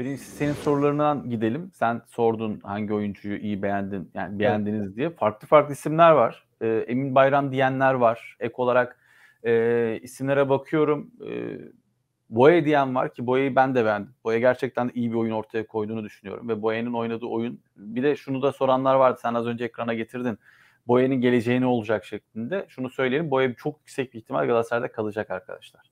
Birincisi senin sorularından gidelim. Sen sordun hangi oyuncuyu iyi beğendin, yani beğendiniz evet. diye. Farklı farklı isimler var. E, Emin Bayram diyenler var. Ek olarak e, isimlere bakıyorum. E, Boye diyen var ki Boya'yı ben de beğendim. Boya gerçekten iyi bir oyun ortaya koyduğunu düşünüyorum. Ve Boya'nın oynadığı oyun bir de şunu da soranlar vardı. Sen az önce ekrana getirdin. Boya'nın geleceği ne olacak şeklinde. Şunu söyleyelim. Boya çok yüksek bir ihtimal Galatasaray'da kalacak arkadaşlar.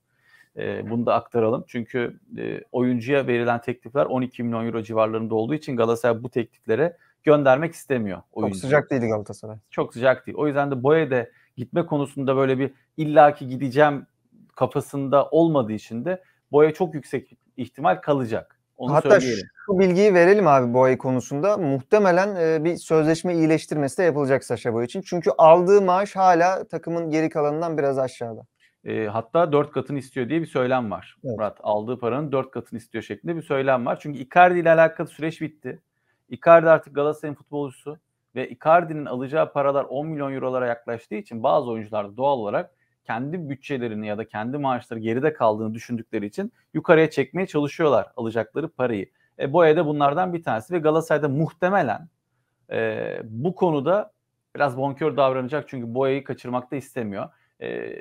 Ee, bunu da aktaralım. Çünkü e, oyuncuya verilen teklifler 12 milyon euro civarlarında olduğu için Galatasaray bu tekliflere göndermek istemiyor. Oyuncu. Çok sıcak değildi Galatasaray. Çok sıcak değil. O yüzden de Boye'de gitme konusunda böyle bir illaki gideceğim kafasında olmadığı için de Boye çok yüksek ihtimal kalacak. Onu Hatta söyleyelim. şu bilgiyi verelim abi Boye konusunda. Muhtemelen e, bir sözleşme iyileştirmesi de yapılacak Saşa Boye için. Çünkü aldığı maaş hala takımın geri kalanından biraz aşağıda. E, hatta dört katını istiyor diye bir söylem var. Evet. Murat aldığı paranın dört katını istiyor şeklinde bir söylem var. Çünkü Icardi ile alakalı süreç bitti. Icardi artık Galatasaray'ın futbolcusu ve Icardi'nin alacağı paralar 10 milyon eurolara yaklaştığı için bazı oyuncular doğal olarak kendi bütçelerini ya da kendi maaşları geride kaldığını düşündükleri için yukarıya çekmeye çalışıyorlar alacakları parayı. E, Boya da bunlardan bir tanesi ve Galatasaray'da muhtemelen e, bu konuda biraz bonkör davranacak çünkü Boya'yı kaçırmak da istemiyor. E,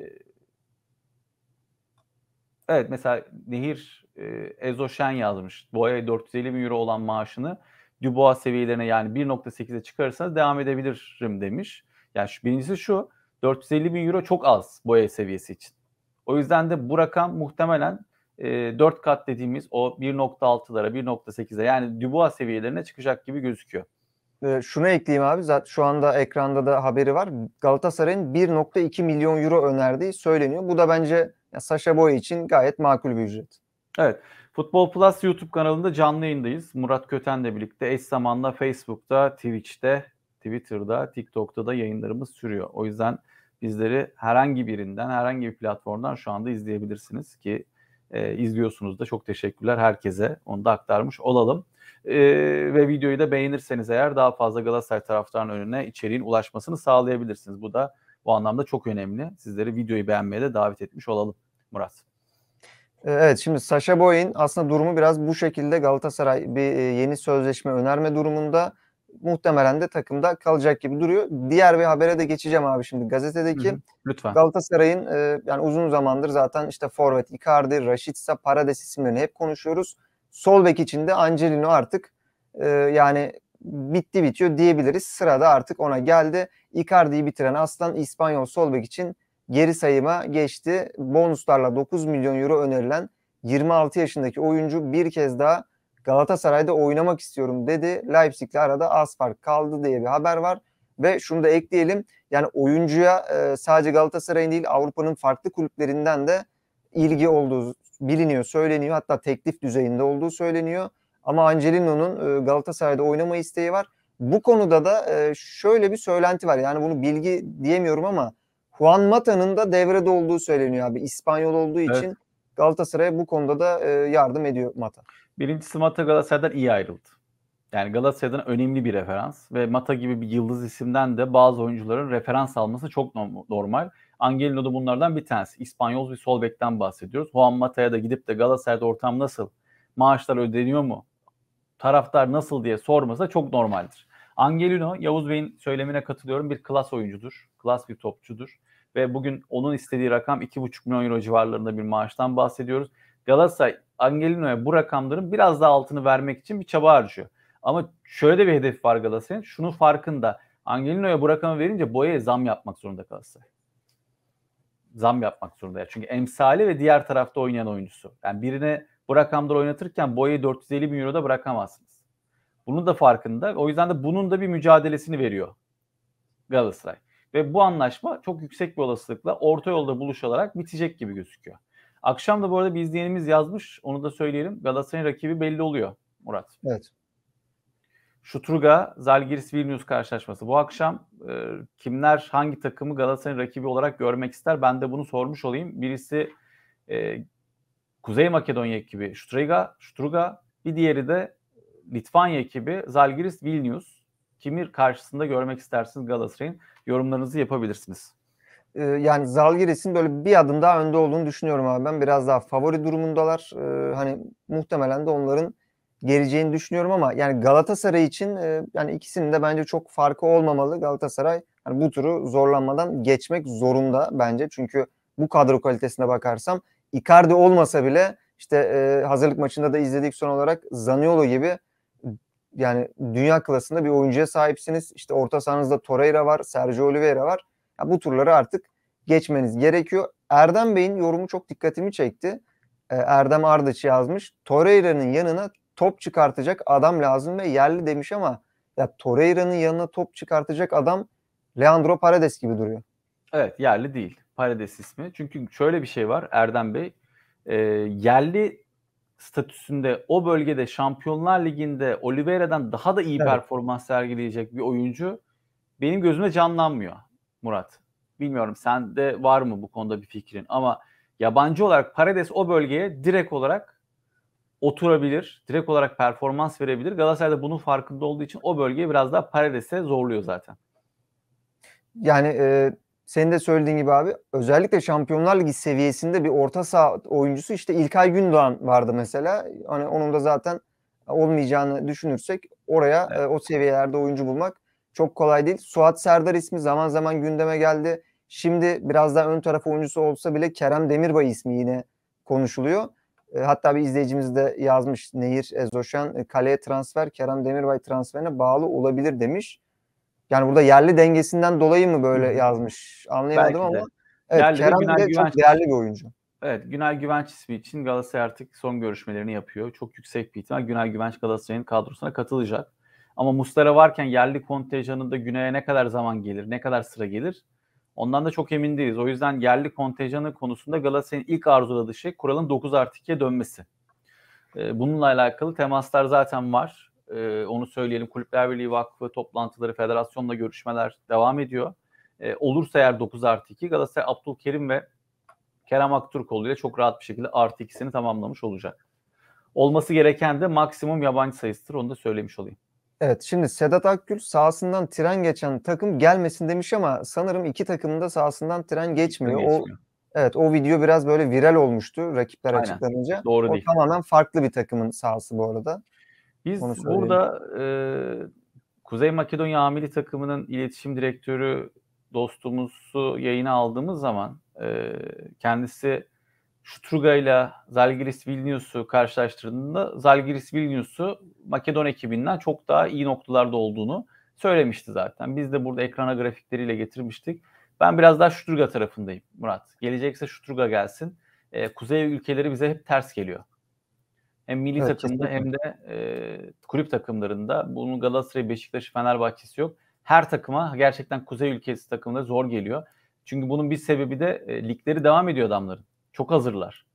Evet mesela Nehir e, Ezoşen yazmış. Boya 450 bin euro olan maaşını Dubois seviyelerine yani 1.8'e çıkarırsanız devam edebilirim demiş. Yani şu, birincisi şu 450 bin euro çok az Boya seviyesi için. O yüzden de bu rakam muhtemelen e, 4 kat dediğimiz o 1.6'lara 1.8'e yani Dubois seviyelerine çıkacak gibi gözüküyor. E, şunu ekleyeyim abi zaten şu anda ekranda da haberi var. Galatasaray'ın 1.2 milyon euro önerdiği söyleniyor. Bu da bence yani Sasha Boy için gayet makul bir ücret. Evet. Futbol Plus YouTube kanalında canlı yayındayız. Murat Köten de birlikte eş zamanla Facebook'ta, Twitch'te, Twitter'da, TikTok'ta da yayınlarımız sürüyor. O yüzden bizleri herhangi birinden, herhangi bir platformdan şu anda izleyebilirsiniz ki e, izliyorsunuz da çok teşekkürler herkese. Onu da aktarmış olalım. E, ve videoyu da beğenirseniz eğer daha fazla Galatasaray taraftarının önüne içeriğin ulaşmasını sağlayabilirsiniz. Bu da bu anlamda çok önemli. Sizleri videoyu beğenmeye de davet etmiş olalım Murat. E, evet şimdi Sasha Boyin aslında durumu biraz bu şekilde Galatasaray bir e, yeni sözleşme önerme durumunda muhtemelen de takımda kalacak gibi duruyor. Diğer bir habere de geçeceğim abi şimdi gazetedeki. Hı hı, lütfen. Galatasaray'ın e, yani uzun zamandır zaten işte forvet Icardi, Raşitsa, Parades isimlerini hep konuşuyoruz. Sol bek için de Angelino artık e, yani bitti bitiyor diyebiliriz. Sırada artık ona geldi. Icardi'yi bitiren Aslan İspanyol Solbek için geri sayıma geçti. Bonuslarla 9 milyon euro önerilen 26 yaşındaki oyuncu bir kez daha Galatasaray'da oynamak istiyorum dedi. Leipzig'le arada az fark kaldı diye bir haber var. Ve şunu da ekleyelim. Yani oyuncuya e, sadece Galatasaray'ın değil Avrupa'nın farklı kulüplerinden de ilgi olduğu biliniyor, söyleniyor. Hatta teklif düzeyinde olduğu söyleniyor. Ama Angelino'nun e, Galatasaray'da oynama isteği var. Bu konuda da e, şöyle bir söylenti var. Yani bunu bilgi diyemiyorum ama Juan Mata'nın da devrede olduğu söyleniyor abi. İspanyol olduğu evet. için Galatasaray'a bu konuda da e, yardım ediyor Mata. Birincisi Mata Galatasaray'dan iyi ayrıldı. Yani Galatasaray'dan önemli bir referans ve Mata gibi bir yıldız isimden de bazı oyuncuların referans alması çok normal. Angelino da bunlardan bir tanesi. İspanyol bir sol bekten bahsediyoruz. Juan Mata'ya da gidip de Galatasaray'da ortam nasıl? Maaşlar ödeniyor mu? taraftar nasıl diye sorması da çok normaldir. Angelino, Yavuz Bey'in söylemine katılıyorum bir klas oyuncudur. Klas bir topçudur. Ve bugün onun istediği rakam 2,5 milyon euro civarlarında bir maaştan bahsediyoruz. Galatasaray Angelino'ya bu rakamların biraz daha altını vermek için bir çaba harcıyor. Ama şöyle de bir hedef var Galatasaray'ın. Şunu farkında. Angelino'ya bu rakamı verince boyaya zam yapmak zorunda Galatasaray. Zam yapmak zorunda. Çünkü emsali ve diğer tarafta oynayan oyuncusu. Yani birine bu rakamları oynatırken boyayı 450 bin euroda bırakamazsınız. Bunun da farkında. O yüzden de bunun da bir mücadelesini veriyor Galatasaray. Ve bu anlaşma çok yüksek bir olasılıkla orta yolda buluşarak bitecek gibi gözüküyor. Akşam da bu arada bir izleyenimiz yazmış. Onu da söyleyelim. Galatasaray'ın rakibi belli oluyor Murat. Evet. Şutruga, Zalgiris Vilnius karşılaşması. Bu akşam e, kimler hangi takımı Galatasaray'ın rakibi olarak görmek ister? Ben de bunu sormuş olayım. Birisi e, Kuzey Makedonya ekibi Şutruga, Şutruga bir diğeri de Litvanya ekibi Zalgiris Vilnius. Kimi karşısında görmek istersiniz Galatasaray'ın? Yorumlarınızı yapabilirsiniz. Ee, yani Zalgiris'in böyle bir adım daha önde olduğunu düşünüyorum abi. Ben biraz daha favori durumundalar. Ee, hani muhtemelen de onların geleceğini düşünüyorum ama yani Galatasaray için e, yani ikisinin de bence çok farkı olmamalı. Galatasaray yani bu turu zorlanmadan geçmek zorunda bence. Çünkü bu kadro kalitesine bakarsam Icardi olmasa bile işte e, hazırlık maçında da izledik son olarak Zaniolo gibi yani dünya klasında bir oyuncuya sahipsiniz. İşte orta sahanızda Torreira var, Sergio Oliveira var. Ya bu turları artık geçmeniz gerekiyor. Erdem Bey'in yorumu çok dikkatimi çekti. Ee, Erdem Ardıç yazmış. Torreira'nın yanına top çıkartacak adam lazım ve yerli demiş ama ya Torreira'nın yanına top çıkartacak adam Leandro Paredes gibi duruyor. Evet yerli değil. Parades ismi. Çünkü şöyle bir şey var Erdem Bey. E, yerli statüsünde o bölgede Şampiyonlar Ligi'nde Oliveira'dan daha da iyi evet. performans sergileyecek bir oyuncu benim gözümde canlanmıyor Murat. Bilmiyorum sende var mı bu konuda bir fikrin ama yabancı olarak Paredes o bölgeye direkt olarak oturabilir. Direkt olarak performans verebilir. Galatasaray da bunun farkında olduğu için o bölgeye biraz daha Paredes'e zorluyor zaten. Yani e, senin de söylediğin gibi abi özellikle Şampiyonlar Ligi seviyesinde bir orta saha oyuncusu işte İlkay Gündoğan vardı mesela. Hani onun da zaten olmayacağını düşünürsek oraya evet. E, o seviyelerde oyuncu bulmak çok kolay değil. Suat Serdar ismi zaman zaman gündeme geldi. Şimdi biraz daha ön taraf oyuncusu olsa bile Kerem Demirbay ismi yine konuşuluyor. E, hatta bir izleyicimiz de yazmış Nehir Ezoşan e, kaleye transfer Kerem Demirbay transferine bağlı olabilir demiş. Yani burada yerli dengesinden dolayı mı böyle yazmış anlayamadım Belki ama de. evet, yerli Kerem de Güvenç... çok değerli bir oyuncu. Evet Günay Güvenç ismi için Galatasaray artık son görüşmelerini yapıyor. Çok yüksek bir ihtimal Günay Güvenç Galatasaray'ın kadrosuna katılacak. Ama Mustara varken yerli kontenjanında Güney'e ne kadar zaman gelir, ne kadar sıra gelir ondan da çok emin değiliz. O yüzden yerli kontenjanı konusunda Galatasaray'ın ilk arzuladığı şey kuralın 9 artı 2'ye dönmesi. Ee, bununla alakalı temaslar zaten var. E, onu söyleyelim. Kulüpler Birliği Vakfı toplantıları, federasyonla görüşmeler devam ediyor. E, olursa eğer 9 artı 2 Galatasaray Abdülkerim ve Kerem Aktürkoğlu ile çok rahat bir şekilde artı ikisini tamamlamış olacak. Olması gereken de maksimum yabancı sayısıdır. Onu da söylemiş olayım. Evet şimdi Sedat Akgül sahasından tren geçen takım gelmesin demiş ama sanırım iki takımın da sahasından tren geçmiyor. geçmiyor. O Evet o video biraz böyle viral olmuştu rakipler Aynen. açıklanınca. Doğru o değil. tamamen farklı bir takımın sahası bu arada. Biz burada e, Kuzey Makedonya Amili takımının iletişim direktörü dostumuzu yayına aldığımız zaman e, kendisi Şutruga ile Zalgiris Vilnius'u karşılaştırdığında Zalgiris Vilnius'u Makedon ekibinden çok daha iyi noktalarda olduğunu söylemişti zaten. Biz de burada ekrana grafikleriyle getirmiştik. Ben biraz daha Şutruga tarafındayım Murat. Gelecekse Şutruga gelsin. E, kuzey ülkeleri bize hep ters geliyor. Hem milli evet, takımda kesinlikle. hem de e, kulüp takımlarında bunun Galatasaray, Beşiktaş, Fenerbahçe'si yok. Her takıma gerçekten kuzey ülkesi takımında zor geliyor. Çünkü bunun bir sebebi de e, ligleri devam ediyor adamların. Çok hazırlar.